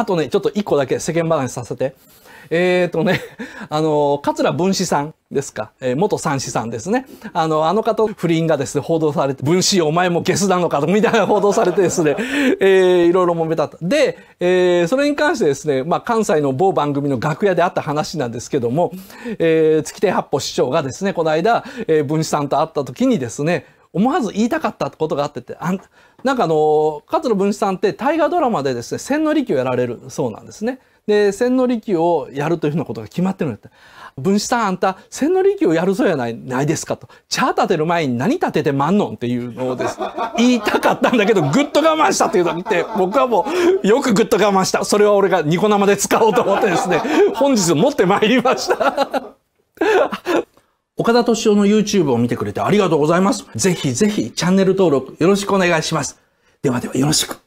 あとね、ちょっと一個だけ世間話させて。えっ、ー、とね、あの、桂文史さんですか、えー、元三子さんですね。あの、あの方不倫がですね、報道されて、文史お前もゲスなのかと、みたいな報道されてですね、えー、いろいろ揉めたで、えー、それに関してですね、まあ、関西の某番組の楽屋であった話なんですけども、えー、月亭八歩市長がですね、この間、えー、文史さんと会った時にですね、思わず言いたかったことがあってて、あんなんかあの、勝野文枝さんって大河ドラマでですね、千利休やられるそうなんですね。で、千利休をやるというふうなことが決まってるんだって。文枝さんあんた千利休やるそうやないないですかと。茶立てる前に何立ててまんのんっていうのをです、ね、言いたかったんだけどぐっと我慢したっていうのを見て僕はもうよくぐっと我慢した。それは俺がニコ生で使おうと思ってですね、本日持ってまいりました。岡田敏夫の YouTube を見てくれてありがとうございます。ぜひぜひチャンネル登録よろしくお願いします。ではではよろしく。